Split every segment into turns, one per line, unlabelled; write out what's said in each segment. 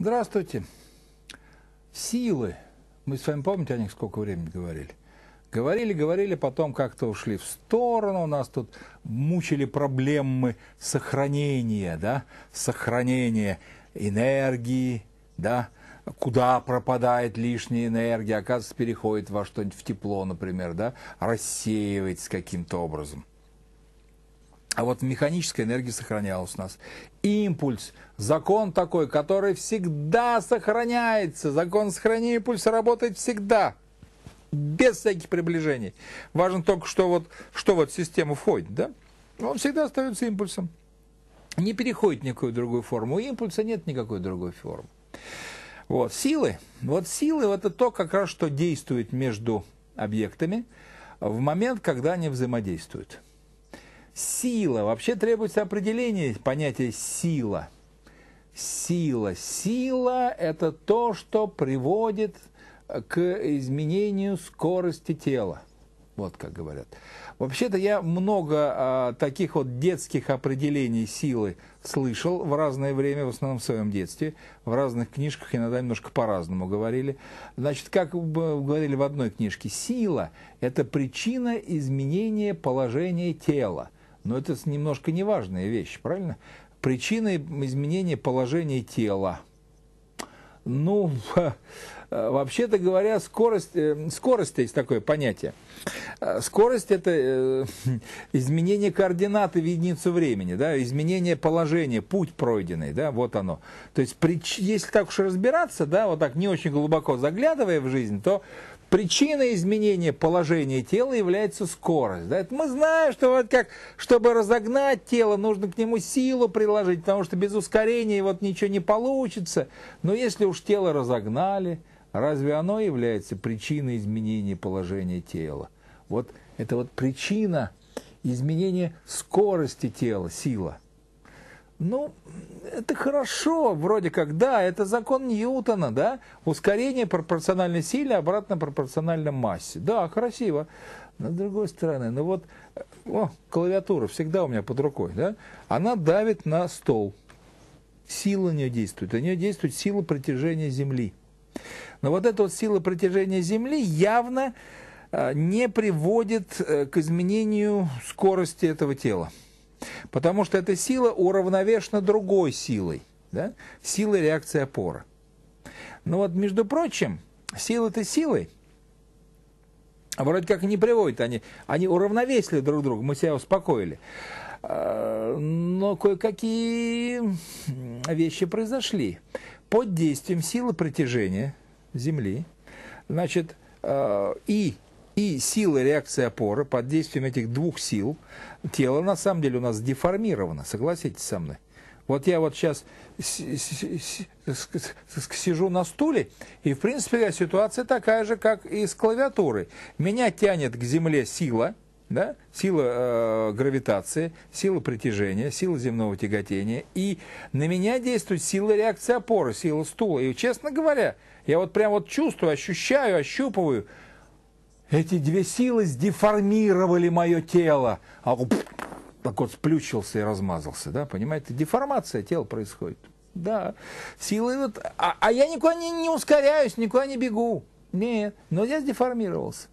Здравствуйте. Силы. Мы с вами, помните, о них сколько времени говорили? Говорили, говорили, потом как-то ушли в сторону, у нас тут мучили проблемы сохранения, да, сохранения энергии, да, куда пропадает лишняя энергия, оказывается, переходит во что-нибудь в тепло, например, да, рассеивается каким-то образом. А вот механическая энергия сохранялась у нас. Импульс. Закон такой, который всегда сохраняется. Закон сохранения импульса работает всегда. Без всяких приближений. Важно только, что вот, что вот в систему входит. Да? Он всегда остается импульсом. Не переходит в никакую другую форму. У импульса нет никакой другой формы. Вот. Силы. Вот силы это то, как раз, что действует между объектами в момент, когда они взаимодействуют. Сила. Вообще требуется определение понятия сила. Сила. Сила – это то, что приводит э, к изменению скорости тела. Вот как говорят. Вообще-то я много а, таких вот детских определений силы слышал в разное время, в основном в своем детстве, в разных книжках иногда немножко по-разному говорили. Значит, как говорили в одной книжке, сила – это причина изменения положения тела. Но это немножко неважная вещь, правильно? Причина изменения положения тела. Ну, э, вообще-то говоря, скорость, э, скорость есть такое понятие. Э, скорость – это изменение координаты в единицу времени, да, изменение положения, путь пройденный, да, вот оно. То есть, если так уж разбираться, да, вот так не очень глубоко заглядывая в жизнь, то Причина изменения положения тела является скорость. Да? Это мы знаем, что вот как, чтобы разогнать тело, нужно к нему силу приложить, потому что без ускорения вот ничего не получится. Но если уж тело разогнали, разве оно является причиной изменения положения тела? Вот это вот причина изменения скорости тела, сила. Ну, это хорошо, вроде как, да, это закон Ньютона, да, ускорение пропорционально силе, обратно пропорционально массе. Да, красиво. Но с другой стороны, ну вот, э, о, клавиатура всегда у меня под рукой, да, она давит на стол. Сила на нее действует, на нее действует сила притяжения Земли. Но вот эта вот сила притяжения Земли явно э, не приводит э, к изменению скорости этого тела. Потому что эта сила уравновешена другой силой, да? силой реакции опора. Но ну вот, между прочим, силы-то силой, вроде как и не приводят, они, они уравновесили друг друга, мы себя успокоили. А, но кое-какие вещи произошли. Под действием силы притяжения Земли, значит, а, и, и силы реакции опоры под действием этих двух сил, тело на самом деле у нас деформировано, согласитесь со мной. Вот я вот сейчас сижу на стуле, и в принципе ситуация такая же, как и с клавиатурой. Меня тянет к земле сила, да? сила э, гравитации, сила притяжения, сила земного тяготения, и на меня действует сила реакции опоры, сила стула. И, честно говоря, я вот прям вот чувствую, ощущаю, ощупываю, эти две силы сдеформировали мое тело. А так вот сплющился и размазался, да, понимаете? Деформация тела происходит. Да, силы вот... А, а я никуда не, не ускоряюсь, никуда не бегу. Нет, но я сдеформировался.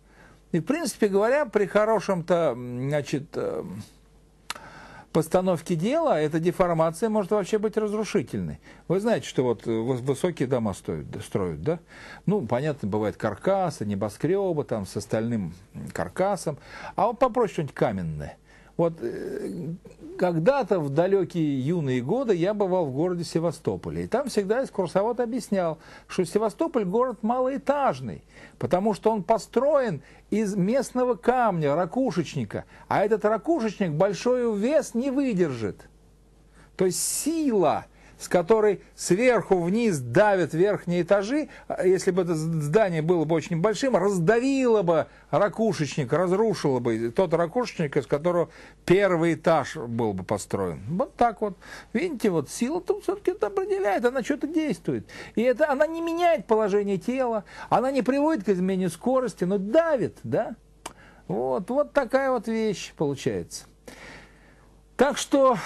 И, в принципе говоря, при хорошем-то, значит, э, постановки дела эта деформация может вообще быть разрушительной. Вы знаете, что вот э, высокие дома стоят, строят, да? Ну, понятно, бывает каркасы, небоскребы там с остальным каркасом, а вот попроще что-нибудь каменное. Вот э, когда-то в далекие юные годы я бывал в городе Севастополе. И там всегда экскурсовод объяснял, что Севастополь город малоэтажный, потому что он построен из местного камня, ракушечника. А этот ракушечник большой вес не выдержит. То есть сила – с которой сверху вниз давят верхние этажи, а если бы это здание было бы очень большим, раздавило бы ракушечник, разрушило бы тот ракушечник, из которого первый этаж был бы построен. Вот так вот. Видите, вот сила там все-таки это определяет, она что-то действует. И это, она не меняет положение тела, она не приводит к изменению скорости, но давит, да? Вот, вот такая вот вещь получается. Так что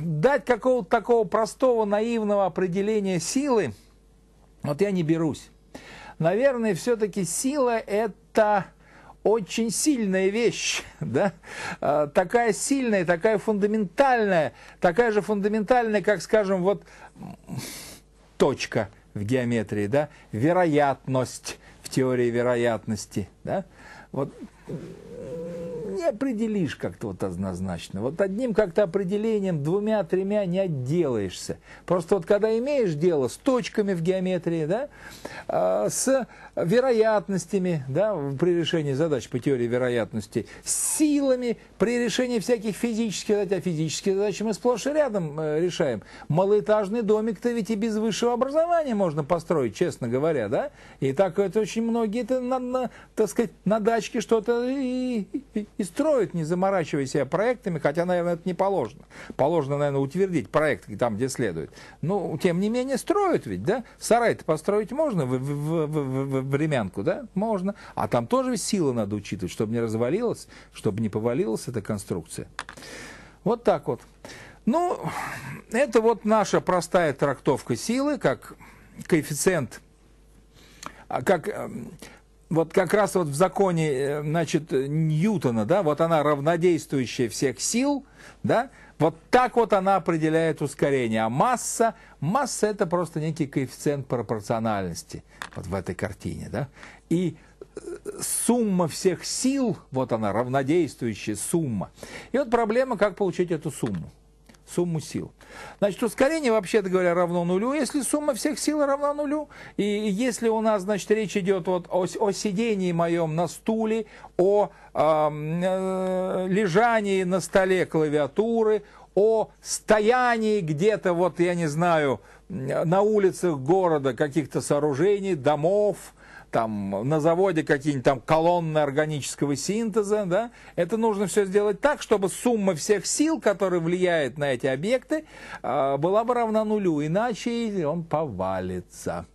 дать какого-то такого простого, наивного определения силы, вот я не берусь. Наверное, все-таки сила – это очень сильная вещь, да, а, такая сильная, такая фундаментальная, такая же фундаментальная, как, скажем, вот точка в геометрии, да, вероятность в теории вероятности, да, вот не определишь как-то вот однозначно. Вот одним как-то определением, двумя-тремя не отделаешься. Просто вот когда имеешь дело с точками в геометрии, да, а, с вероятностями, да, при решении задач по теории вероятности, с силами при решении всяких физических задач, а физические задачи мы сплошь и рядом э, решаем. Малоэтажный домик-то ведь и без высшего образования можно построить, честно говоря, да? И так это очень многие, это, на, на, так сказать, на дачке что-то и, и, и строят, не заморачивая себя проектами, хотя, наверное, это не положено. Положено, наверное, утвердить проект там, где следует. Но, ну, тем не менее, строят ведь, да? Сарай-то построить можно в, в, в, в, в времянку, да? Можно. А там тоже ведь силы надо учитывать, чтобы не развалилось, чтобы не повалилась эта конструкция. Вот так вот. Ну, это вот наша простая трактовка силы, как коэффициент, а, как эм, вот как раз вот в законе, э, значит, Ньютона, да, вот она равнодействующая всех сил, да, вот так вот она определяет ускорение. А масса, масса это просто некий коэффициент пропорциональности, вот в этой картине, да. И э, сумма всех сил, вот она, равнодействующая сумма. И вот проблема, как получить эту сумму сумму сил. Значит, ускорение, вообще-то говоря, равно нулю, если сумма всех сил равна нулю. И если у нас, значит, речь идет вот о, о сидении моем на стуле, о э, лежании на столе клавиатуры, о стоянии где-то, вот я не знаю, на улицах города каких-то сооружений, домов – там, на заводе какие-нибудь там колонны органического синтеза, да, это нужно все сделать так, чтобы сумма всех сил, которые влияют на эти объекты, а, была бы равна нулю, иначе он повалится,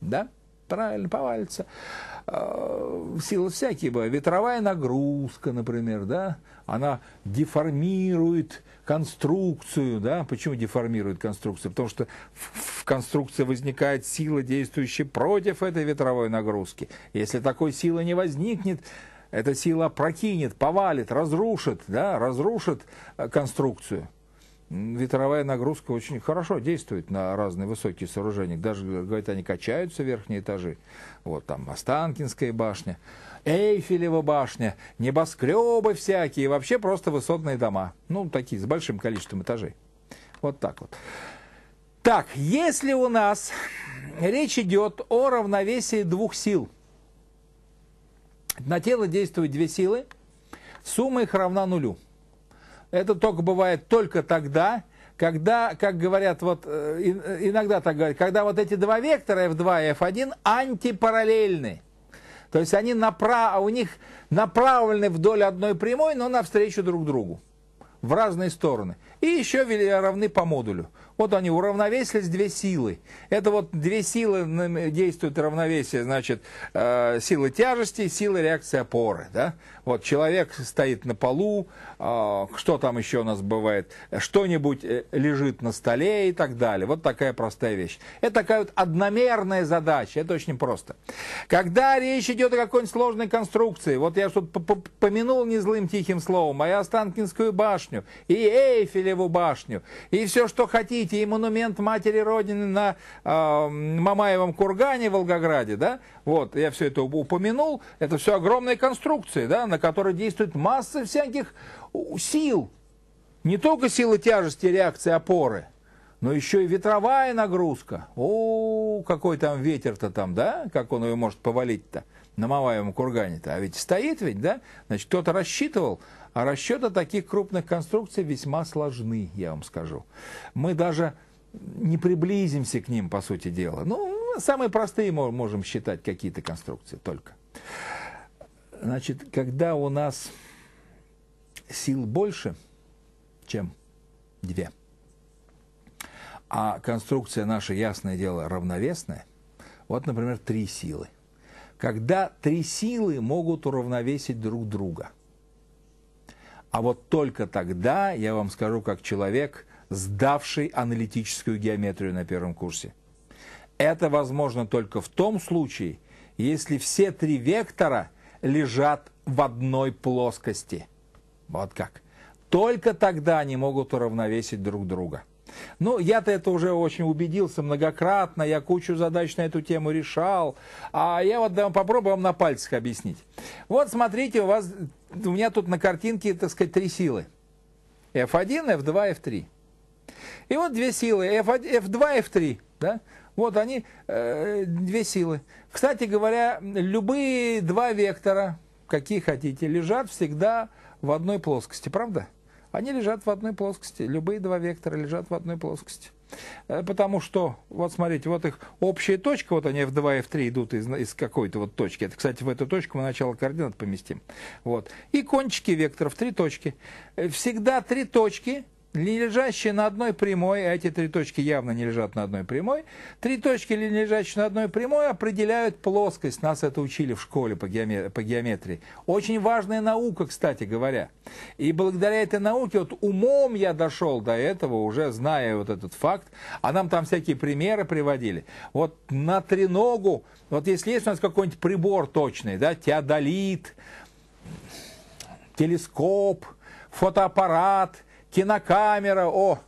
да, правильно, повалится. А, силы всякие бы, ветровая нагрузка, например, да, она деформирует конструкцию, да, почему деформирует конструкцию? Потому что в в конструкции возникает сила, действующая против этой ветровой нагрузки. Если такой силы не возникнет, эта сила прокинет, повалит, разрушит, да, разрушит э, конструкцию. Ветровая нагрузка очень хорошо действует на разные высокие сооружения. Даже, говорят, они качаются верхние этажи. Вот там Останкинская башня, Эйфелева башня, небоскребы всякие, вообще просто высотные дома. Ну, такие, с большим количеством этажей. Вот так вот. Так, если у нас речь идет о равновесии двух сил, на тело действуют две силы, сумма их равна нулю. Это только бывает только тогда, когда, как говорят, вот э, э, иногда так говорят, когда вот эти два вектора F2 и F1 антипараллельны. То есть они направ... А у них направлены вдоль одной прямой, но навстречу друг другу в разные стороны. И еще равны по модулю. Вот они уравновесились две силы. Это вот две силы действуют равновесие, значит, э, силы тяжести, силы реакции опоры. Да? Вот человек стоит на полу, а, что там еще у нас бывает, что-нибудь э, лежит на столе и так далее. Вот такая простая вещь. Это такая вот одномерная задача, это очень просто. Когда речь идет о какой-нибудь сложной конструкции, вот я что-то помянул не злым тихим словом, а и Останкинскую башню, и Эйфелеву башню, и все, что хотите, Помните и монумент матери Родины на э, Мамаевом кургане в Волгограде, да? Вот, я все это упомянул. Это все огромные конструкции, да, на которые действует масса всяких сил. Не только силы тяжести, реакции, опоры, но еще и ветровая нагрузка. О, какой там ветер-то там, да? Как он ее может повалить-то на Мамаевом кургане-то? А ведь стоит ведь, да? Значит, кто-то рассчитывал, а расчеты таких крупных конструкций весьма сложны, я вам скажу. Мы даже не приблизимся к ним, по сути дела. Ну, самые простые мы можем считать какие-то конструкции только. Значит, когда у нас сил больше, чем две, а конструкция наша, ясное дело, равновесная, вот, например, три силы. Когда три силы могут уравновесить друг друга – а вот только тогда я вам скажу, как человек, сдавший аналитическую геометрию на первом курсе. Это возможно только в том случае, если все три вектора лежат в одной плоскости. Вот как. Только тогда они могут уравновесить друг друга. Ну, я-то это уже очень убедился многократно, я кучу задач на эту тему решал. А я вот попробую вам на пальцах объяснить. Вот смотрите, у вас у меня тут на картинке, так сказать, три силы. F1, F2, F3. И вот две силы, F1, F2, F3. Да? Вот они, э, две силы. Кстати говоря, любые два вектора, какие хотите, лежат всегда в одной плоскости, правда? Они лежат в одной плоскости, любые два вектора лежат в одной плоскости. Э, потому что, вот смотрите, вот их общая точка, вот они F2 и F3 идут из, из какой-то вот точки. Это, кстати, в эту точку мы начало координат поместим. Вот. И кончики векторов, три точки. Э, всегда три точки не лежащие на одной прямой, а эти три точки явно не лежат на одной прямой, три точки, не лежащие на одной прямой, определяют плоскость. Нас это учили в школе по, геометрии. По геометрии. Очень важная наука, кстати говоря. И благодаря этой науке, вот умом я дошел до этого, уже зная вот этот факт, а нам там всякие примеры приводили. Вот на треногу, вот если есть у нас какой-нибудь прибор точный, да, теодолит, телескоп, фотоаппарат, кинокамера, о,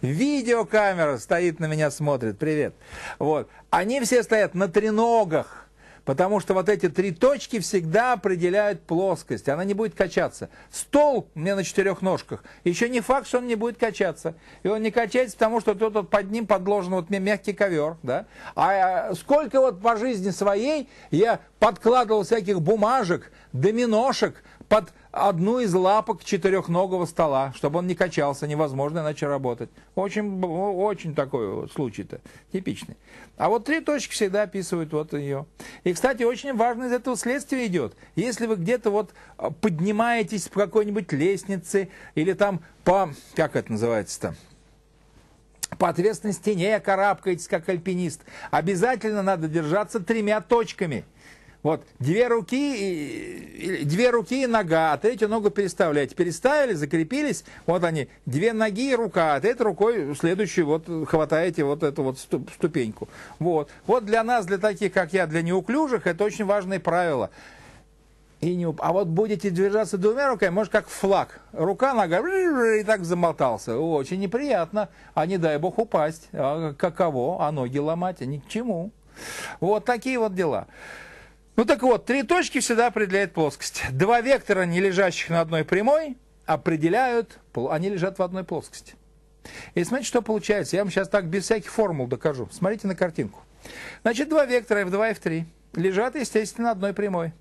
видеокамера стоит на меня, смотрит, привет. Вот. Они все стоят на треногах, потому что вот эти три точки всегда определяют плоскость, она не будет качаться. Стол мне на четырех ножках, еще не факт, что он не будет качаться. И он не качается, потому что тут вот под ним подложен вот мягкий ковер, да. А, а сколько вот по жизни своей я подкладывал всяких бумажек, доминошек под одну из лапок четырехногого стола, чтобы он не качался, невозможно иначе работать. Очень, очень такой случай-то, типичный. А вот три точки всегда описывают вот ее. И, кстати, очень важно из этого следствие идет. Если вы где-то вот а, поднимаетесь по какой-нибудь лестнице или там по, как это называется-то, по ответственной стене карабкаетесь, как альпинист. Обязательно надо держаться тремя точками – вот, две руки, две руки и нога, а третью ногу переставлять. Переставили, закрепились, вот они, две ноги и рука, а третьей рукой следующую вот хватаете вот эту вот ступеньку. Вот, вот для нас, для таких, как я, для неуклюжих, это очень важное правило. И не уп... А вот будете держаться двумя руками, может, как флаг. Рука, нога, и так замотался. Очень неприятно. А не дай бог упасть. А каково? А ноги ломать? А ни к чему. Вот такие вот дела. Ну так вот, три точки всегда определяют плоскость. Два вектора, не лежащих на одной прямой, определяют, они лежат в одной плоскости. И смотрите, что получается. Я вам сейчас так без всяких формул докажу. Смотрите на картинку. Значит, два вектора f2 и f3 лежат, естественно, на одной прямой.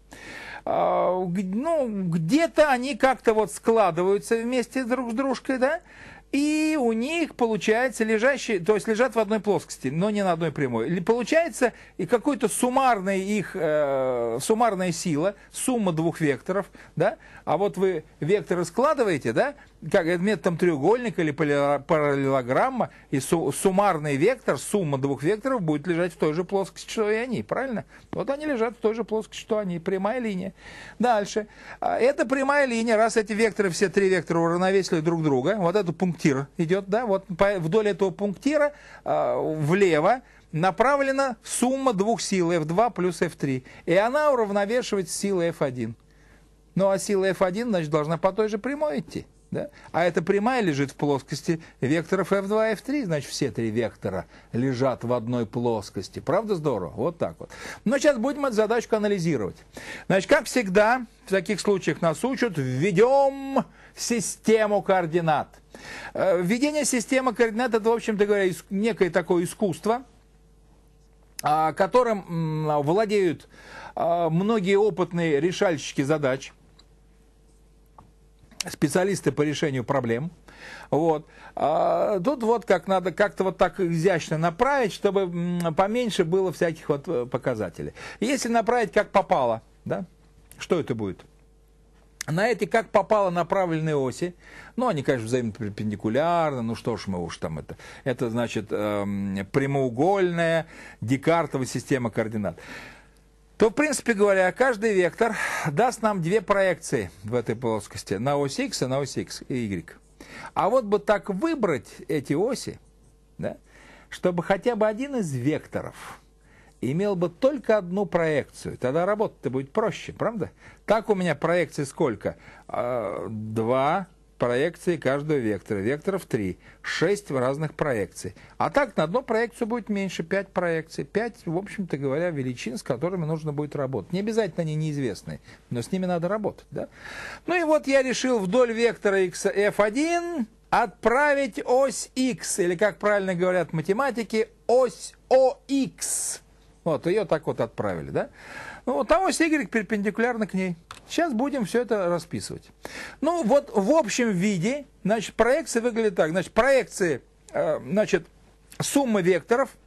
А, ну, где-то они как-то вот складываются вместе друг с дружкой, да? и у них получается лежащие, то есть лежат в одной плоскости, но не на одной прямой. И Получается и какой-то суммарная их, э, суммарная сила, сумма двух векторов, да, а вот вы векторы складываете, да, как методом треугольника или параллелограмма, и су, суммарный вектор, сумма двух векторов будет лежать в той же плоскости, что и они, правильно? Вот они лежат в той же плоскости, что они, прямая линия. Дальше. А, это прямая линия, раз эти векторы, все три вектора уравновесили друг друга, вот этот пунктир идет, да, вот вдоль этого пунктира а, влево направлена сумма двух сил F2 плюс F3, и она уравновешивает силы F1. Ну а сила F1, значит, должна по той же прямой идти. Да? А это прямая лежит в плоскости векторов F2 F3, значит все три вектора лежат в одной плоскости. Правда здорово? Вот так вот. Но сейчас будем эту задачку анализировать. Значит, как всегда, в таких случаях нас учат, введем систему координат. Э, введение системы координат это, в общем-то говоря, некое такое искусство, а, которым владеют а, многие опытные решальщики задач – специалисты по решению проблем. Вот. А тут вот как надо как-то вот так изящно направить, чтобы поменьше было всяких вот э, показателей. Если направить как попало, да, что это будет? На эти как попало направленные оси, ну они, конечно, взаимно перпендикулярны, ну что ж мы уж там это. Это значит эм, прямоугольная декартовая система координат то, в принципе говоря, каждый вектор даст нам две проекции в этой плоскости, на оси x и на оси x и y. А вот бы так выбрать эти оси, да, чтобы хотя бы один из векторов имел бы только одну проекцию. Тогда работать то будет проще, правда? Так у меня проекции сколько? А, два проекции каждого вектора. Векторов 3. 6 разных проекций. А так на одну проекцию будет меньше 5 проекций. 5, в общем-то говоря, величин, с которыми нужно будет работать. Не обязательно они неизвестны, но с ними надо работать. Да? Ну и вот я решил вдоль вектора x f1 отправить ось x, или как правильно говорят математики, ось ox. Вот, ее так вот отправили, да? Ну, вот там ось Y перпендикулярно к ней. Сейчас будем все это расписывать. Ну, вот в общем виде, значит, проекции выглядят так. Значит, проекции, э, значит, суммы векторов –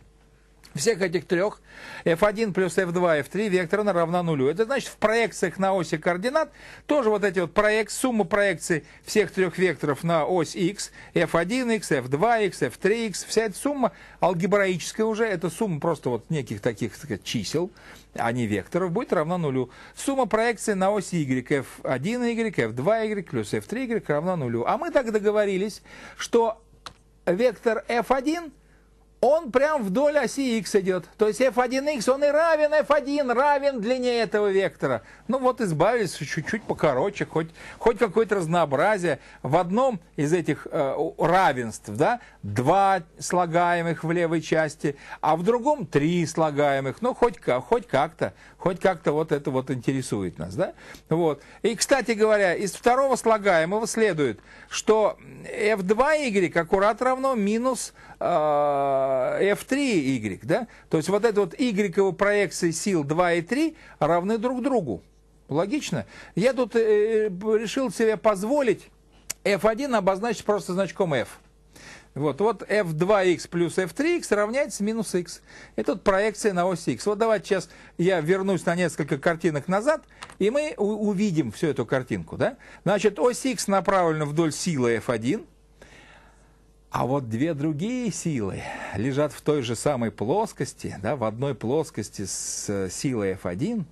всех этих трех f1 плюс f2, f3 векторно равна нулю. Это значит в проекциях на оси координат тоже вот эти вот проект, сумма проекций всех трех векторов на ось x, f1x, f2x, f3x, вся эта сумма алгебраическая уже, это сумма просто вот неких таких так сказать, чисел, а не векторов, будет равна нулю. Сумма проекции на оси y, f1y, f2y плюс f3y равна нулю. А мы так договорились, что вектор f1 – он прям вдоль оси x идет. То есть f1x, он и равен f1, равен длине этого вектора. Ну вот избавились чуть-чуть покороче, хоть, хоть какое-то разнообразие. В одном из этих э, равенств, да, два слагаемых в левой части, а в другом три слагаемых. Ну хоть, хоть как-то, хоть как-то вот это вот интересует нас, да. Вот. И, кстати говоря, из второго слагаемого следует, что f2y аккурат равно минус... Э, F3Y, да? То есть вот это вот Y проекции сил 2 и 3 равны друг другу. Логично? Я тут э, э, решил себе позволить F1 обозначить просто значком F. Вот, вот f2x плюс f3x равняется минус x. Это вот проекция на ось x. Вот давайте сейчас я вернусь на несколько картинок назад, и мы увидим всю эту картинку. Да? Значит, ось x направлена вдоль силы f1, а вот две другие силы лежат в той же самой плоскости, да, в одной плоскости с э, силой F1,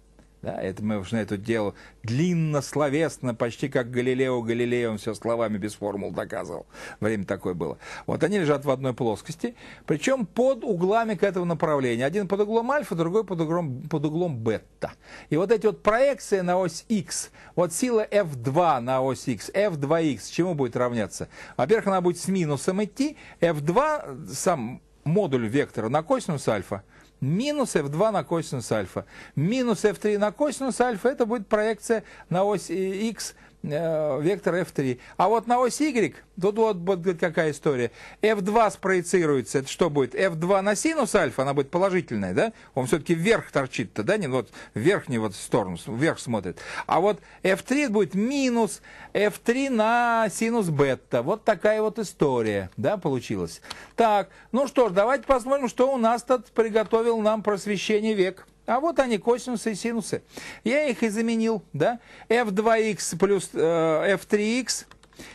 да, это мы уже на эту дело длинно, словесно, почти как Галилео Галилео, он все словами без формул доказывал. Время такое было. Вот они лежат в одной плоскости, причем под углами к этому направлению. Один под углом альфа, другой под углом, под углом бета. И вот эти вот проекции на ось x, вот сила f2 на ось x, f2x, чему будет равняться? Во-первых, она будет с минусом идти, f2, сам модуль вектора на косинус альфа, минус f2 на косинус альфа. Минус f3 на косинус альфа, это будет проекция на ось x э, Э, вектор F3. А вот на ось Y, тут вот будет какая история. F2 спроецируется, это что будет? F2 на синус альфа, она будет положительная, да? Он все-таки вверх торчит-то, да? Не, вот в верхнюю вот сторону, вверх смотрит. А вот F3 будет минус F3 на синус бета. Вот такая вот история, да, получилась. Так, ну что ж, давайте посмотрим, что у нас тут приготовил нам просвещение век. А вот они, косинусы и синусы. Я их и заменил, да? f2x плюс э, f3x.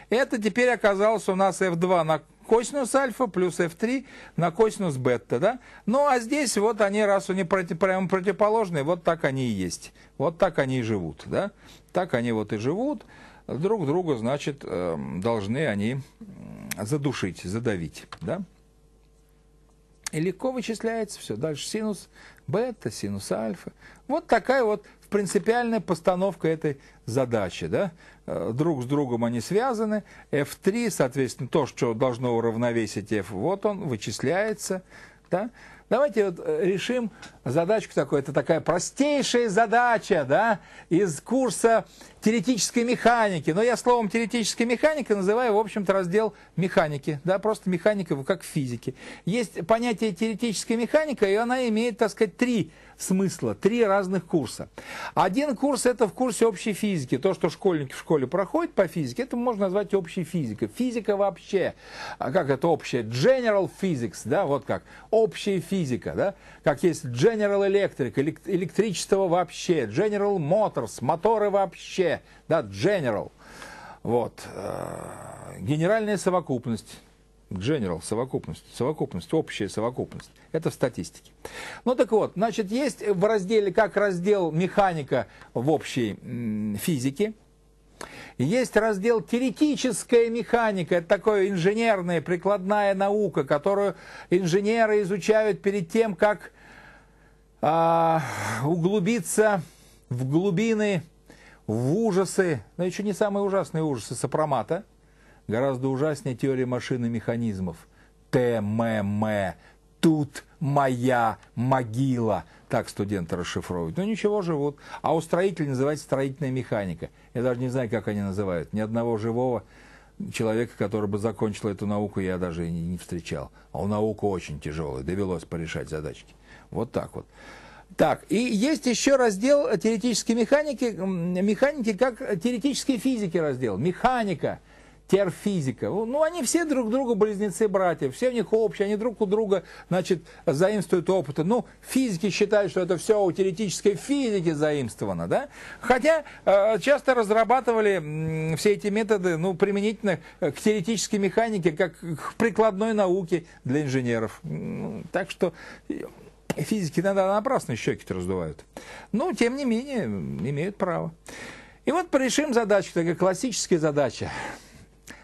Это теперь оказалось у нас f2 на косинус альфа плюс f3 на косинус бета, да? Ну, а здесь вот они, раз они против, прямо противоположные, вот так они и есть. Вот так они и живут, да? Так они вот и живут. Друг друга, значит, э, должны они задушить, задавить, да? И легко вычисляется все. Дальше синус бета, синус альфа. Вот такая вот принципиальная постановка этой задачи. Да? Э, друг с другом они связаны. F3, соответственно, то, что должно уравновесить F, вот он, вычисляется. Да? Давайте вот э, решим задачку такую. Это такая простейшая задача да, из курса теоретической механики. Но я словом теоретическая механика называю, в общем-то, раздел механики. Да, просто механика как в физике. Есть понятие теоретическая механика, и она имеет, так сказать, три смысла. Три разных курса. Один курс это в курсе общей физики. То, что школьники в школе проходят по физике, это можно назвать общей физикой. Физика вообще, а как это общая, general physics, да, вот как, общая физика, да, как есть general electric, электричество вообще, general motors, моторы вообще, да, general. Вот. Э, генеральная совокупность. General, совокупность, совокупность, общая совокупность. Это в статистике. Ну так вот, значит, есть в разделе, как раздел механика в общей физике, есть раздел теоретическая механика, это такое инженерная, прикладная наука, которую инженеры изучают перед тем, как а, углубиться в глубины, в ужасы, но еще не самые ужасные ужасы сопромата – Гораздо ужаснее теории машин и механизмов. ТММ. Тут моя могила. Так студенты расшифровывают. Ну ничего, живут. А у строителей называется строительная механика. Я даже не знаю, как они называют. Ни одного живого человека, который бы закончил эту науку, я даже и не встречал. А у наука очень тяжелая, довелось порешать задачки. Вот так вот. Так, и есть еще раздел теоретической механики, механики как теоретической физики раздел. Механика – теорфизика. Ну, они все друг другу близнецы братья, все у них общие, они друг у друга, значит, заимствуют опыты. Ну, физики считают, что это все у теоретической физики заимствовано, да? Хотя э, часто разрабатывали все эти методы, ну, применительно э, к теоретической механике, как к прикладной науке для инженеров. Так что э, физики иногда напрасно щеки-то раздувают. Но, тем не менее, имеют право. И вот порешим задачу, такая классическая задача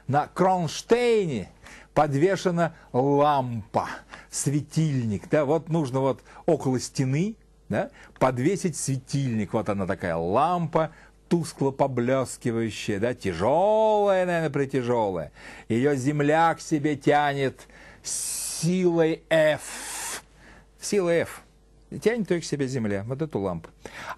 на кронштейне подвешена лампа, светильник. Да, вот нужно вот около стены да, подвесить светильник. Вот она такая лампа, тускло поблескивающая, да, тяжелая, наверное, притяжелая. Ее земля к себе тянет силой F. Сила F тянет ее к себе земля, вот эту лампу.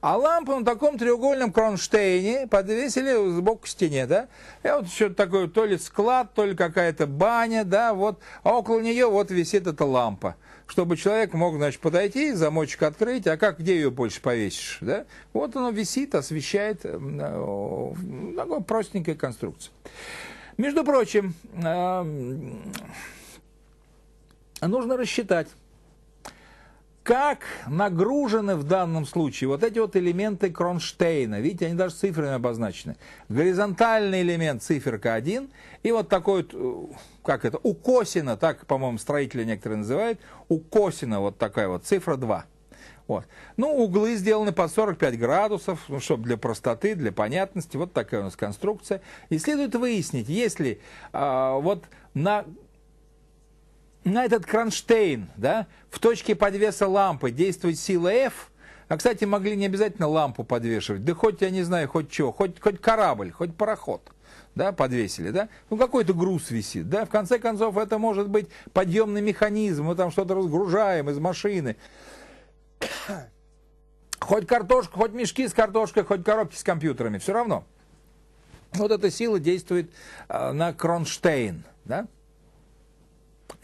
А лампу на таком треугольном кронштейне подвесили сбоку к стене, да? И вот еще такой, то ли склад, то ли какая-то баня, да, вот. А около нее вот висит эта лампа, чтобы человек мог, значит, подойти, замочек открыть, а как, где ее больше повесишь, да? Вот она висит, освещает э, такой простенькой конструкции. Между прочим, э, нужно рассчитать, как нагружены в данном случае вот эти вот элементы кронштейна. Видите, они даже цифрами обозначены. Горизонтальный элемент циферка 1 и вот такой вот, э, как это, укосина, так, по-моему, строители некоторые называют, укосина вот такая вот цифра 2. Вот. Ну, углы сделаны под 45 градусов, ну, чтобы для простоты, для понятности. Вот такая у нас конструкция. И следует выяснить, если э, а, вот на на этот кронштейн, да, в точке подвеса лампы действует сила F, а, кстати, могли не обязательно лампу подвешивать, да хоть, я не знаю, хоть что, хоть, хоть корабль, хоть пароход, да, подвесили, да, ну какой-то груз висит, да, в конце концов это может быть подъемный механизм, мы там что-то разгружаем из машины, хоть картошку, хоть мешки с картошкой, хоть коробки с компьютерами, все равно. Вот эта сила действует а, на кронштейн, да,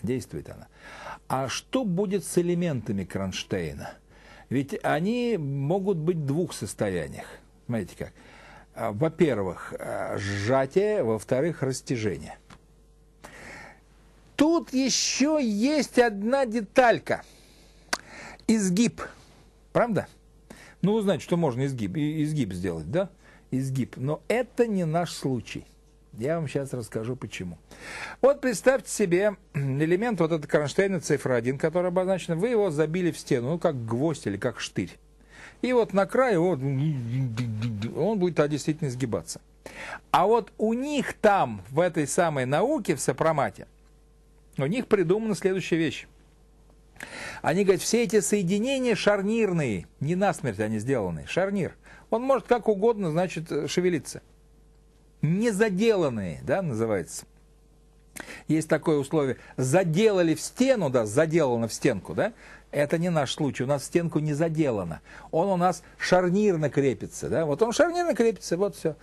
действует она. А что будет с элементами кронштейна? Ведь они могут быть в двух состояниях. Смотрите как? А, во-первых, э, сжатие, во-вторых, растяжение. Тут еще есть одна деталька. Изгиб. Правда? Ну, узнать, что можно изгиб, изгиб сделать, да? Изгиб. Но это не наш случай. Я вам сейчас расскажу почему. Вот представьте себе элемент вот этого кронштейна цифра 1, который обозначен. Вы его забили в стену, ну как гвоздь или как штырь. И вот на крае вот, он будет а, действительно сгибаться. А вот у них там, в этой самой науке, в сопромате, у них придумана следующая вещь. Они говорят, все эти соединения шарнирные, не насмерть они сделаны, шарнир. Он может как угодно, значит, шевелиться – незаделанные, да, называется. Есть такое условие, заделали в стену, да, заделано в стенку, да, это не наш случай, у нас стенку не заделано. Он у нас шарнирно крепится, да, вот он шарнирно крепится, вот все.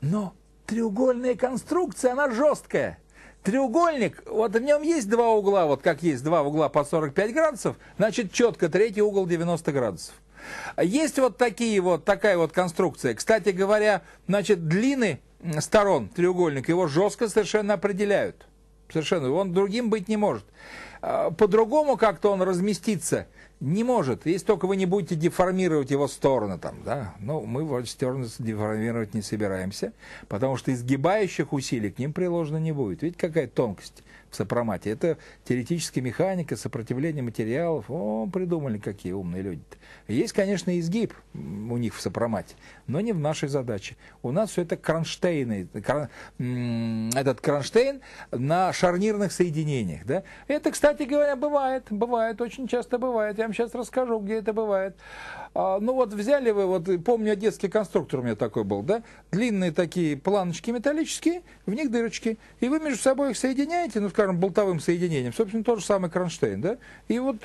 Но треугольная конструкция, она жесткая. Треугольник, вот в нем есть два угла, вот как есть два угла по 45 градусов, значит четко третий угол 90 градусов. Есть вот такие вот, такая вот конструкция. Кстати говоря, значит, длины сторон треугольника его жестко совершенно определяют. Совершенно. Он другим быть не может. А, по-другому как-то он разместиться не может. Если только вы не будете деформировать его стороны там, да. Ну, мы вот стороны деформировать не собираемся, потому что изгибающих усилий к ним приложено не будет. Видите, какая тонкость в сопромате. Это теоретическая механика, сопротивление материалов. О, придумали какие умные люди. -то. Есть, конечно, изгиб у них в сопромате но не в нашей задаче. У нас все это кронштейны, крон, этот кронштейн на шарнирных соединениях. Да? Это, кстати говоря, бывает, бывает, очень часто бывает. Я вам сейчас расскажу, где это бывает. А, ну вот взяли вы, вот помню, детский конструктор у меня такой был, да, длинные такие планочки металлические, в них дырочки, и вы между собой их соединяете, ну, скажем, болтовым соединением, собственно, тот же самый кронштейн, да, и вот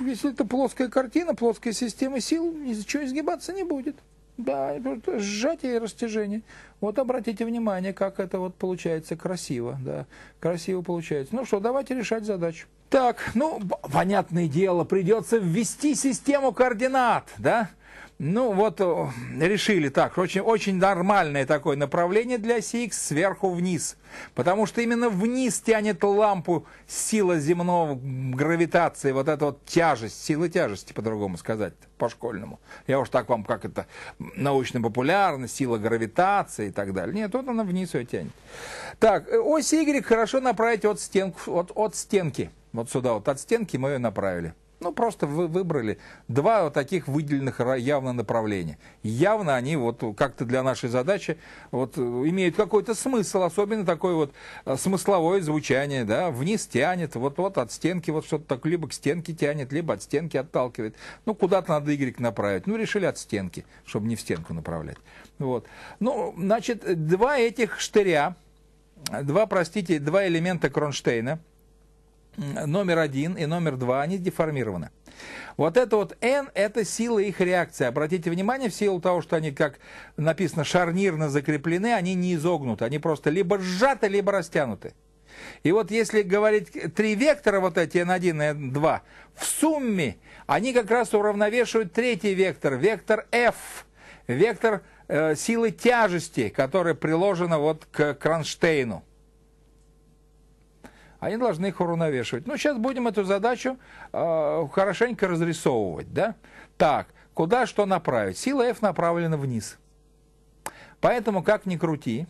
если это плоская картина, плоская система сил, ничего изгибаться не будет. Да, сжатие и растяжение. Вот обратите внимание, как это вот получается красиво, да, красиво получается. Ну что, давайте решать задачу. Так, ну, понятное дело, придется ввести систему координат, да, ну вот э, решили так, очень, очень нормальное такое направление для CX сверху вниз. Потому что именно вниз тянет лампу сила земного гравитации, вот эта вот тяжесть, сила тяжести, по-другому сказать, по-школьному. Я уж так вам, как это научно-популярно, сила гравитации и так далее. Нет, вот она вниз ее тянет. Так, э, ось Y хорошо направить от, стенку, от, от стенки. Вот сюда, вот от стенки мы ее направили. Ну, просто вы выбрали два вот таких выделенных явно направления. Явно они вот как-то для нашей задачи вот э, имеют какой-то смысл, особенно такое вот э, смысловое звучание, да, вниз тянет, вот-вот от стенки вот что-то так, либо к стенке тянет, либо от стенки отталкивает. Ну, куда-то надо Y направить. Ну, решили от стенки, чтобы не в стенку направлять. Вот. Ну, значит, два этих штыря, два, простите, два элемента Кронштейна – номер один и номер два, они деформированы. Вот это вот N – это сила их реакции. Обратите внимание, в силу того, что они, как написано, шарнирно закреплены, они не изогнуты, они просто либо сжаты, либо растянуты. И вот если говорить три вектора, вот эти N1 и N2, в сумме они как раз уравновешивают третий вектор, вектор F, вектор э, силы тяжести, который приложена вот к кронштейну они должны их уравновешивать. Ну, сейчас будем эту задачу э, хорошенько разрисовывать, да? Так, куда что направить? Сила F направлена вниз. Поэтому, как ни крути,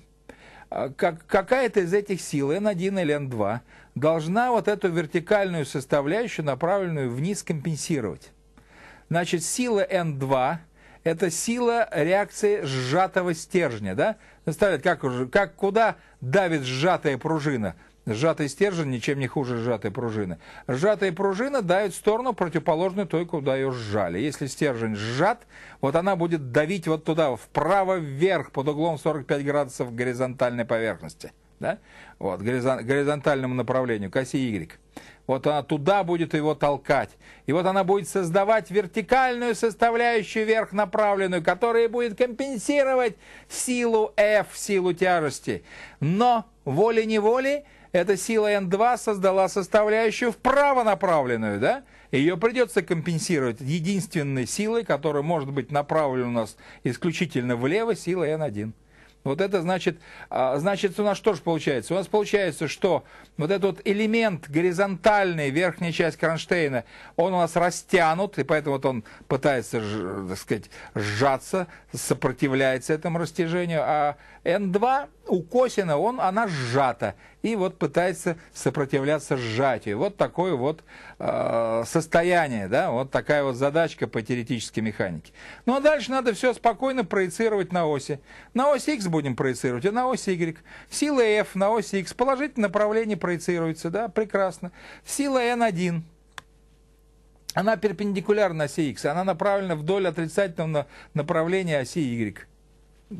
а, как, какая-то из этих сил, N1 или N2, должна вот эту вертикальную составляющую, направленную вниз, компенсировать. Значит, сила N2 – это сила реакции сжатого стержня. Да? Представляете, как, как, куда давит сжатая пружина? Сжатый стержень ничем не хуже сжатой пружины. Сжатые пружины дают сторону противоположную той, куда ее сжали. Если стержень сжат, вот она будет давить вот туда, вправо-вверх, под углом 45 градусов горизонтальной поверхности. Да? Вот, горизонтальному направлению, к оси Y. Вот она туда будет его толкать. И вот она будет создавать вертикальную составляющую вверх направленную, которая будет компенсировать силу F, силу тяжести. Но волей-неволей эта сила N2 создала составляющую вправо направленную, да? Ее придется компенсировать единственной силой, которая может быть направлена у нас исключительно влево, сила N1. Вот это значит, а, значит, у нас что же получается? У нас получается, что вот этот вот элемент горизонтальный, верхняя часть кронштейна, он у нас растянут, и поэтому вот он пытается, так сказать, сжаться, сопротивляется этому растяжению, а N2 у косина, он, она сжата и вот пытается сопротивляться сжатию. Вот такое вот э, состояние, да, вот такая вот задачка по теоретической механике. Ну а дальше надо все спокойно проецировать на оси. На оси x будем проецировать, а на оси y. Сила f на оси x, положительное направление проецируется, да, прекрасно. Сила n1, она перпендикулярна оси x, она направлена вдоль отрицательного направления оси y.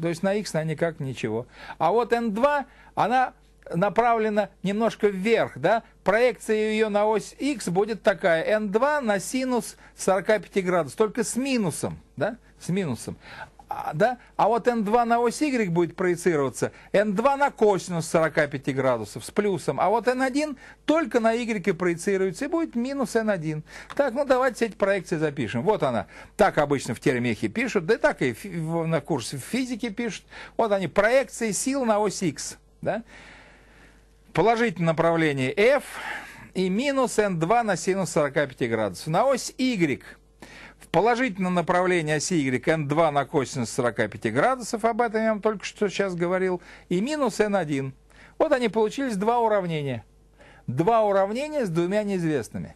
То есть на x она никак ничего. А вот n2, она направлена немножко вверх, да, проекция ее на ось x будет такая, n2 на синус 45 градусов, только с минусом, да, с минусом. А, да? а вот n2 на ось y будет проецироваться, n2 на косинус 45 градусов с плюсом, а вот n1 только на y проецируется и будет минус n1. Так, ну давайте эти проекции запишем. Вот она. Так обычно в термехе пишут, да и так и на курсе физики пишут. Вот они, проекции сил на ось x. Да? положительное направление F и минус N2 на синус 45 градусов. На ось Y в положительном направлении оси Y N2 на косинус 45 градусов, об этом я вам только что сейчас говорил, и минус N1. Вот они получились два уравнения. Два уравнения с двумя неизвестными.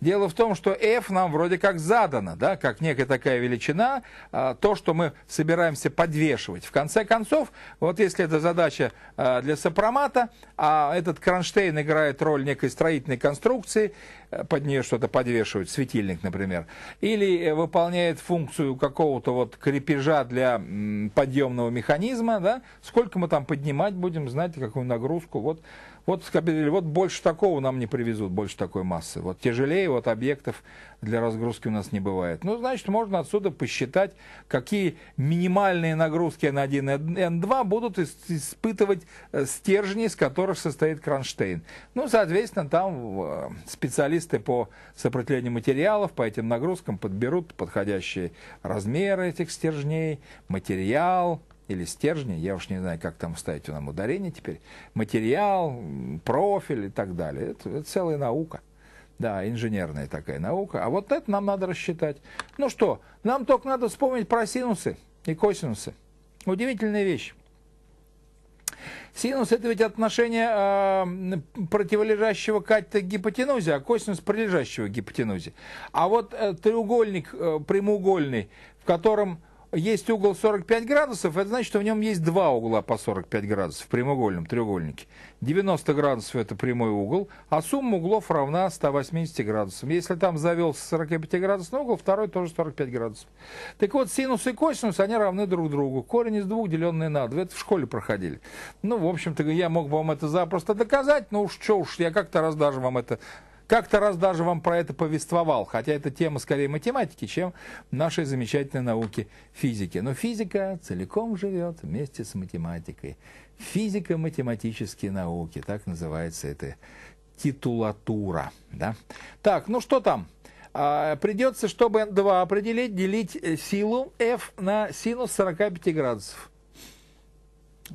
Дело в том, что f нам вроде как задано, да, как некая такая величина, а, то, что мы собираемся подвешивать. В конце концов, вот если это задача а, для сопромата, а этот кронштейн играет роль некой строительной конструкции, э, под нее что-то подвешивают, светильник, например, или э, выполняет функцию какого-то вот крепежа для подъемного механизма, да, сколько мы там поднимать будем, знаете, какую нагрузку, вот вот определили, вот больше такого нам не привезут, больше такой массы. Вот тяжелее вот объектов для разгрузки у нас не бывает. Ну, значит, можно отсюда посчитать, какие минимальные нагрузки N1 и N2 будут испытывать э, стержни, из которых состоит кронштейн. Ну, соответственно, там э, специалисты по сопротивлению материалов, по этим нагрузкам подберут подходящие размеры этих стержней, материал, или стержни, я уж не знаю, как там ставить нам ударение теперь, материал, профиль и так далее. Это, это целая наука. Да, инженерная такая наука. А вот это нам надо рассчитать. Ну что, нам только надо вспомнить про синусы и косинусы. Удивительная вещь. Синус – это ведь отношение э, противолежащего катета к гипотенузе, а косинус – прилежащего к гипотенузе. А вот э, треугольник э, прямоугольный, в котором есть угол 45 градусов, это значит, что в нем есть два угла по 45 градусов в прямоугольном треугольнике. 90 градусов это прямой угол, а сумма углов равна 180 градусам. Если там завелся 45-градусный угол, второй тоже 45 градусов. Так вот, синус и косинус, они равны друг другу. Корень из двух, деленный на 2. Это в школе проходили. Ну, в общем-то, я мог бы вам это запросто доказать, но уж что уж, я как-то раз даже вам это как-то раз даже вам про это повествовал, хотя эта тема скорее математики, чем нашей замечательной науки физики. Но физика целиком живет вместе с математикой. физика математические науки, так называется эта титулатура. Да? Так, ну что там? А, придется, чтобы N2 определить, делить э, силу F на синус 45 градусов.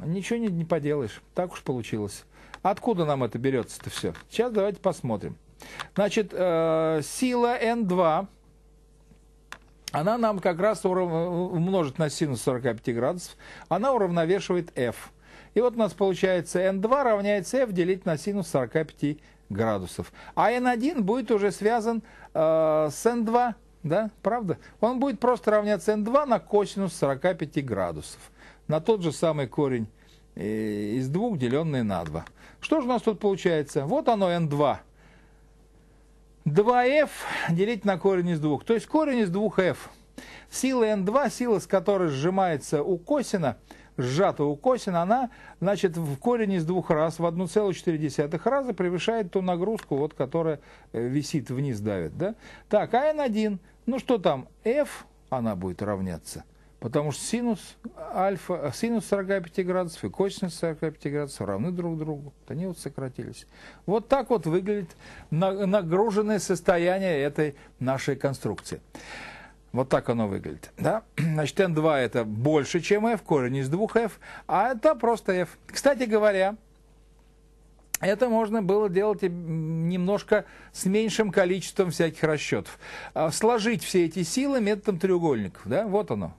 Ничего не, не поделаешь, так уж получилось. Откуда нам это берется-то все? Сейчас давайте посмотрим. Значит, э, сила N2, она нам как раз уров... умножить на синус 45 градусов, она уравновешивает F. И вот у нас получается N2 равняется F делить на синус 45 градусов. А N1 будет уже связан э, с N2, да, правда? Он будет просто равняться N2 на косинус 45 градусов. На тот же самый корень э, из двух, деленный на 2. Что же у нас тут получается? Вот оно N2 2f делить на корень из двух, То есть корень из двух f Сила n2, сила, с которой сжимается у косина, сжата у косина, она, значит, в корень из двух раз, в 1,4 раза превышает ту нагрузку, вот, которая э, висит вниз, давит. Да? Так, а n1, ну что там, f, она будет равняться – Потому что синус, альфа, э, синус 45 градусов и косинус 45 градусов равны друг другу. Они вот сократились. Вот так вот выглядит нагруженное состояние этой нашей конструкции. Вот так оно выглядит. Да? Значит, n2 это больше, чем f, корень из 2f, а это просто f. Кстати говоря, это можно было делать немножко с меньшим количеством всяких расчетов. А сложить все эти силы методом треугольников. Да? Вот оно,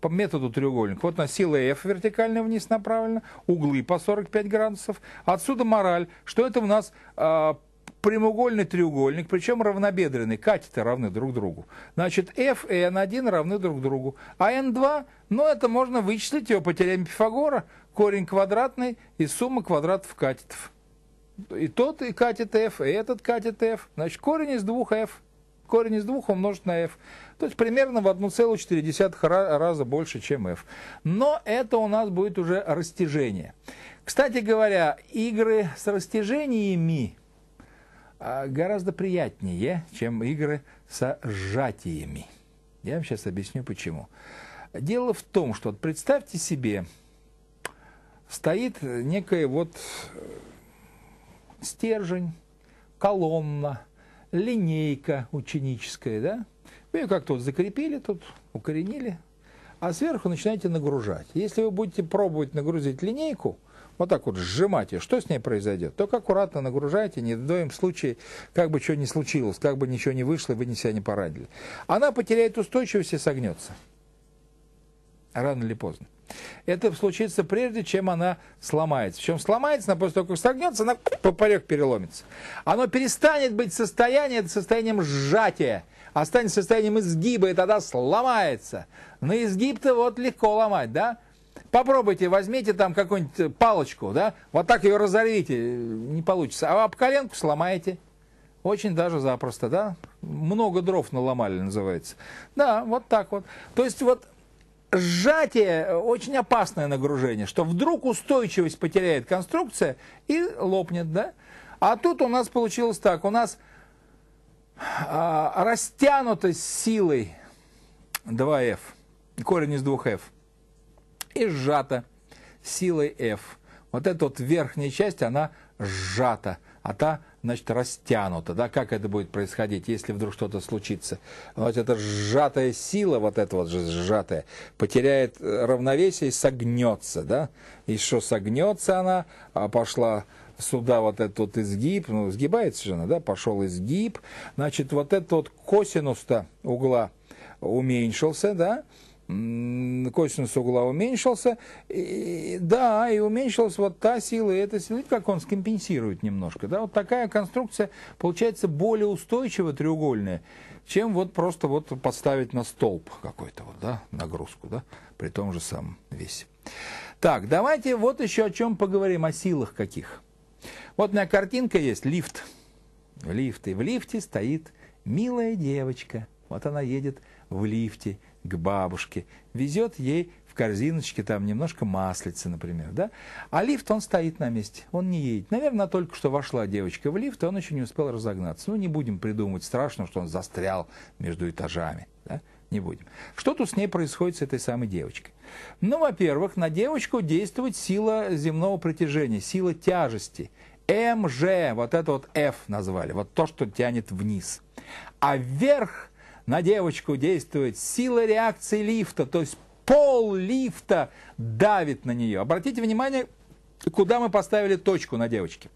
по методу треугольника. Вот у нас сила F вертикально вниз направлена, углы по 45 градусов. Отсюда мораль, что это у нас э, прямоугольный треугольник, причем равнобедренный, катеты равны друг другу. Значит, F и N1 равны друг другу. А N2, ну это можно вычислить его по теореме Пифагора, корень квадратный и сумма квадратов катетов. И тот и катет F, и этот катет F. Значит, корень из двух F. Корень из двух умножить на F. То есть примерно в 1,4 раза больше, чем f. Но это у нас будет уже растяжение. Кстати говоря, игры с растяжениями а, гораздо приятнее, чем игры с сжатиями. Я вам сейчас объясню почему. Дело в том, что вот представьте себе, стоит некая вот э, стержень, колонна, линейка ученическая, да? Вы ну, ее как-то вот закрепили тут, укоренили, а сверху начинаете нагружать. Если вы будете пробовать нагрузить линейку, вот так вот сжимать ее, что с ней произойдет? Только аккуратно нагружайте, ни в коем случае, как бы что ни случилось, как бы ничего не вышло, вы ни себя не порадили. Она потеряет устойчивость и согнется. Рано или поздно. Это случится прежде, чем она сломается. В чем сломается, она после того, как согнется, она поперек переломится. Оно перестанет быть состоянием, состоянием сжатия останется состоянием изгиба, и тогда сломается. Но изгиб-то вот легко ломать, да? Попробуйте, возьмите там какую-нибудь э, палочку, да, вот так ее разорвите, э, не получится, а об коленку сломаете. Очень даже запросто, да? Много дров наломали, называется. Да, вот так вот. То есть вот сжатие э, очень опасное нагружение, что вдруг устойчивость потеряет конструкция и лопнет, да? А тут у нас получилось так, у нас а, растянутость силой 2f, корень из 2f, и сжата силой f. Вот эта вот верхняя часть, она сжата, а та, значит, растянута. Да? Как это будет происходить, если вдруг что-то случится? Вот эта сжатая сила, вот эта вот же сжатая, потеряет э, равновесие и согнется. Да? И что согнется она, а пошла сюда вот этот вот изгиб, ну, сгибается же она, да, пошел изгиб, значит, вот этот вот косинус-то угла уменьшился, да, косинус угла уменьшился, и, да, и уменьшилась вот та сила и эта сила, ну, как он скомпенсирует немножко, да, вот такая конструкция получается более устойчивая, треугольная, чем вот просто вот поставить на столб какой-то вот, да, нагрузку, да, при том же самом весе. Так, давайте вот еще о чем поговорим, о силах каких. Вот у меня картинка есть, лифт. Лифт. И в лифте стоит милая девочка. Вот она едет в лифте к бабушке, везет ей в корзиночке там немножко маслица, например, да? А лифт, он стоит на месте, он не едет. Наверное, только что вошла девочка в лифт, и он еще не успел разогнаться. Ну, не будем придумывать страшно, что он застрял между этажами, да? Не будем. Что тут с ней происходит, с этой самой девочкой? Ну, во-первых, на девочку действует сила земного притяжения, сила тяжести. МЖ, вот это вот F назвали, вот то, что тянет вниз. А вверх на девочку действует сила реакции лифта, то есть пол лифта давит на нее. Обратите внимание, куда мы поставили точку на девочке.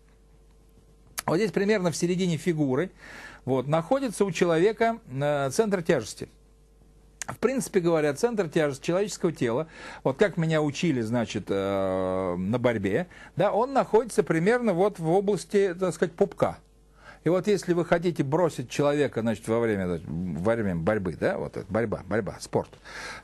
Вот здесь примерно в середине фигуры вот, находится у человека э, центр тяжести – в принципе говоря, центр тяжести человеческого тела, вот как меня учили, значит, э, на борьбе, да, он находится примерно вот в области, так сказать, пупка. И вот если вы хотите бросить человека, значит, во время, во время борьбы, да, вот это, борьба, борьба, спорт,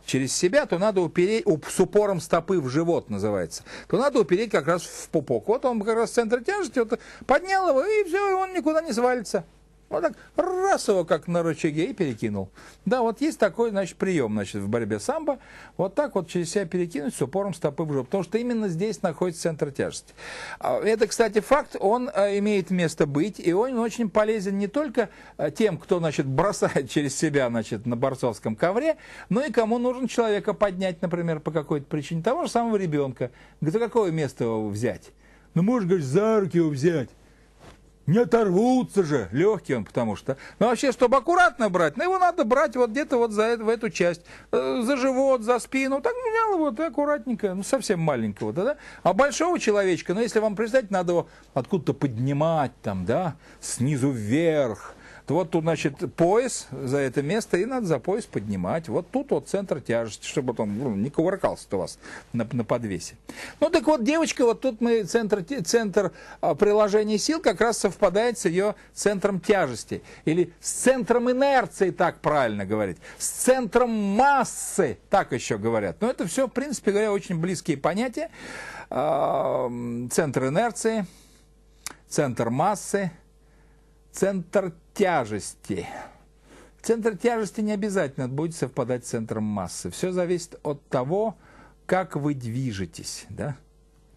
через себя, то надо упереть, с упором стопы в живот называется, то надо упереть как раз в пупок. Вот он как раз центр тяжести, вот, поднял его, и все, и он никуда не свалится. Вот так, раз его как на рычаге и перекинул. Да, вот есть такой, значит, прием, значит, в борьбе самбо. Вот так вот через себя перекинуть с упором стопы в жопу. Потому что именно здесь находится центр тяжести. А, это, кстати, факт, он э, имеет место быть, и он очень полезен не только э, тем, кто, значит, бросает через себя, значит, на борцовском ковре, но и кому нужен человека поднять, например, по какой-то причине того же самого ребенка. До «А какое место его взять? Ну, можешь, говоришь, за руки его взять. Не оторвутся же, легкий он, потому что. Но вообще, чтобы аккуратно брать, ну его надо брать вот где-то вот за это, в эту часть. Э, за живот, за спину, так взял его, вот, аккуратненько, ну совсем маленького, да, да. А большого человечка, ну если вам представить, надо его откуда-то поднимать там, да, снизу вверх то вот тут, значит, пояс за это место, и надо за пояс поднимать. Вот тут вот центр тяжести, чтобы он ну, не кувыркался-то у вас на, на подвесе. Ну так вот, девочка, вот тут мы центр, центр а, приложения сил как раз совпадает с ее центром тяжести. Или с центром инерции, так правильно говорить. С центром массы, так еще говорят. Но это все, в принципе говоря, очень близкие понятия. А, центр инерции, центр массы, центр тяжести. Центр тяжести не обязательно будет совпадать с центром массы. Все зависит от того, как вы движетесь. Да?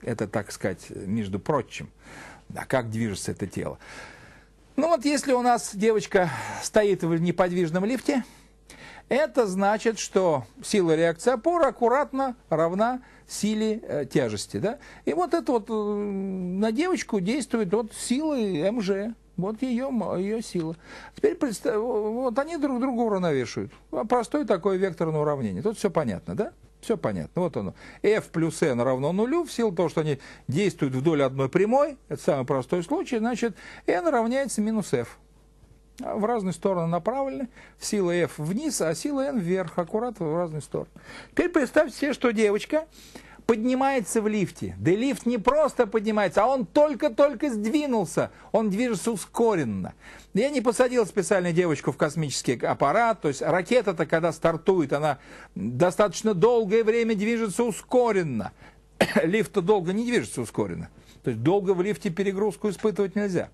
Это, так сказать, между прочим. Да, как движется это тело. Ну вот если у нас девочка стоит в неподвижном лифте, это значит, что сила реакции опоры аккуратно равна силе э, тяжести. Да? И вот это вот э, на девочку действует вот силы МЖ. Вот ее, ее сила. Теперь представь, вот они друг другу уравновешивают. А Простое такое векторное уравнение. Тут все понятно, да? Все понятно. Вот оно. F плюс N равно нулю в силу того, что они действуют вдоль одной прямой. Это самый простой случай. Значит, N равняется минус F. А в разные стороны направлены. Сила F вниз, а сила N вверх. Аккуратно в разные стороны. Теперь представьте себе, что девочка поднимается в лифте. Да лифт не просто поднимается, а он только-только сдвинулся. Он движется ускоренно. Я не посадил специально девочку в космический аппарат. То есть ракета-то, когда стартует, она достаточно долгое время движется ускоренно. Лифт-то долго не движется ускоренно. То есть долго в лифте перегрузку испытывать нельзя.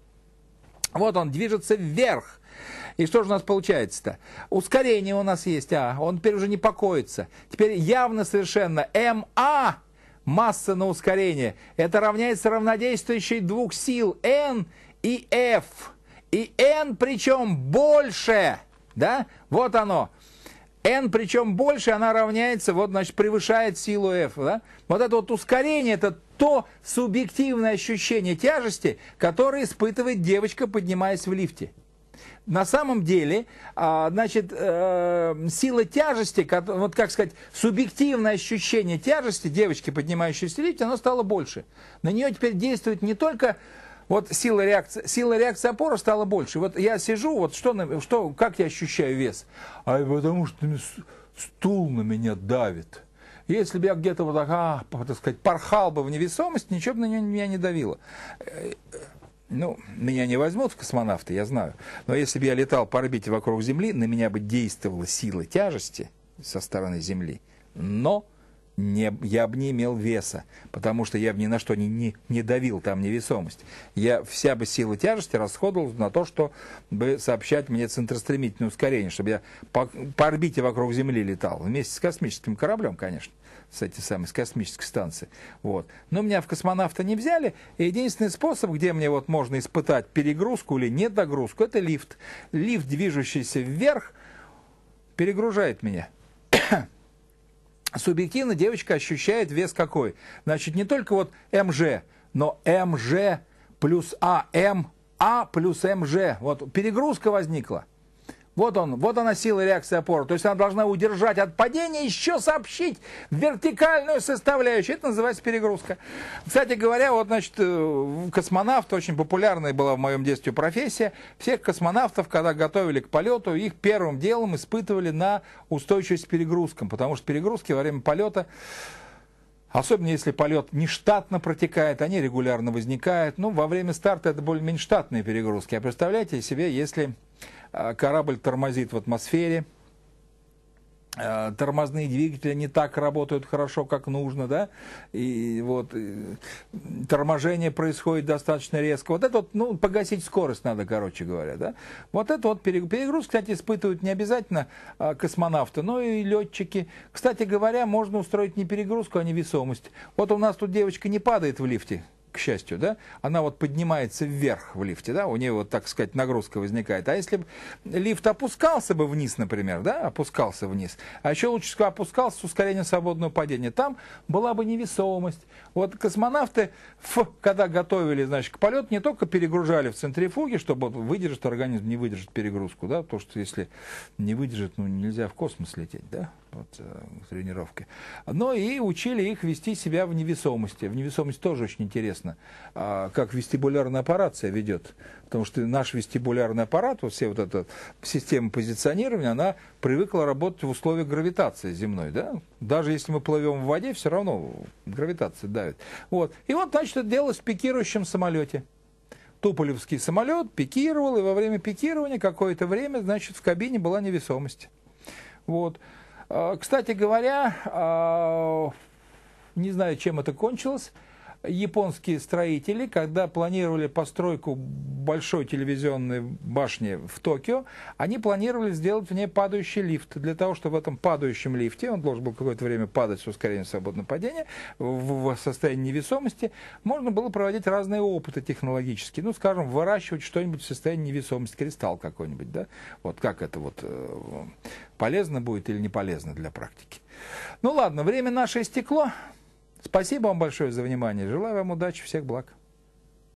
Вот он движется вверх. И что же у нас получается-то? Ускорение у нас есть, а, он теперь уже не покоится. Теперь явно совершенно МА, масса на ускорение, это равняется равнодействующей двух сил N и F. И N причем больше, да? Вот оно. N причем больше, она равняется, вот, значит, превышает силу F. Да? Вот это вот ускорение, это то субъективное ощущение тяжести, которое испытывает девочка, поднимаясь в лифте на самом деле, а, значит, э, сила тяжести, вот как сказать, субъективное ощущение тяжести девочки, поднимающейся лифте, оно стало больше. На нее теперь действует не только вот сила реакции, сила реакции опоры стала больше. Вот я сижу, вот что, что, как я ощущаю вес? А потому что стул на меня давит. Если бы я где-то вот так, а, так сказать, порхал бы в невесомость, ничего бы на нее меня не давило. Э, ну, меня не возьмут в космонавты, я знаю, но если бы я летал по орбите вокруг Земли, на меня бы действовала сила тяжести со стороны Земли, но не, я бы не имел веса, потому что я бы ни на что не, не, не давил там невесомость. Я вся бы сила тяжести расходовал на то, чтобы сообщать мне центростремительное ускорение, чтобы я по, по орбите вокруг Земли летал, вместе с космическим кораблем, конечно с этой самой, с космической станции. Вот. Но меня в космонавта не взяли, и единственный способ, где мне вот можно испытать перегрузку или недогрузку, это лифт. Лифт, движущийся вверх, перегружает меня. Субъективно девочка ощущает вес какой? Значит, не только вот МЖ, но МЖ плюс АМ, А плюс МЖ. Вот перегрузка возникла. Вот он, вот она сила реакции опоры. То есть она должна удержать от падения, еще сообщить вертикальную составляющую. Это называется перегрузка. Кстати говоря, вот, значит, э, космонавт, очень популярная была в моем детстве профессия. Всех космонавтов, когда готовили к полету, их первым делом испытывали на устойчивость к перегрузкам. Потому что перегрузки во время полета Особенно если полет нештатно протекает, они регулярно возникают. Ну, во время старта это более-менее штатные перегрузки. А представляете себе, если а, корабль тормозит в атмосфере, а, тормозные двигатели не так работают хорошо, как нужно, да, и вот и э, торможение происходит достаточно резко. Вот это вот, ну, погасить скорость надо, короче говоря, да. Вот это вот перегруз, кстати, испытывают не обязательно а, космонавты, но и летчики. Кстати говоря, можно устроить не перегрузку, а невесомость. Вот у нас тут девочка не падает в лифте, к счастью, да, она вот поднимается вверх в лифте, да, у нее вот, так сказать, нагрузка возникает. А если бы лифт опускался бы вниз, например, да, опускался вниз, а еще лучше сказать, опускался с ускорением свободного падения, там была бы невесомость. Вот космонавты, ф, когда готовили, значит, к полету, не только перегружали в центрифуге, чтобы выдержит, организм не выдержит перегрузку, да, то, что если не выдержит, ну, нельзя в космос лететь, да, вот, э, тренировки. Но ну и учили их вести себя в невесомости. В невесомости тоже очень интересно, а, как вестибулярная аппарат себя ведет. Потому что наш вестибулярный аппарат, вот все вот эта система позиционирования, она привыкла работать в условиях гравитации земной. Да? Даже если мы плывем в воде, все равно гравитация давит. Вот. И вот, значит, это дело в пикирующем самолете. Туполевский самолет пикировал, и во время пикирования какое-то время, значит, в кабине была невесомость. Вот. Э, кстати говоря, э, не знаю, чем это кончилось, японские строители, когда планировали постройку большой телевизионной башни в Токио, они планировали сделать в ней падающий лифт. Для того, чтобы в этом падающем лифте, он должен был какое-то время падать с ускорением свободного падения, в, в состоянии невесомости, можно было проводить разные опыты технологические. Ну, скажем, выращивать что-нибудь в состоянии невесомости, кристалл какой-нибудь, да? Вот как это вот э, полезно будет или не полезно для практики. Ну ладно, время наше истекло. Спасибо вам большое за внимание. Желаю вам удачи, всех благ.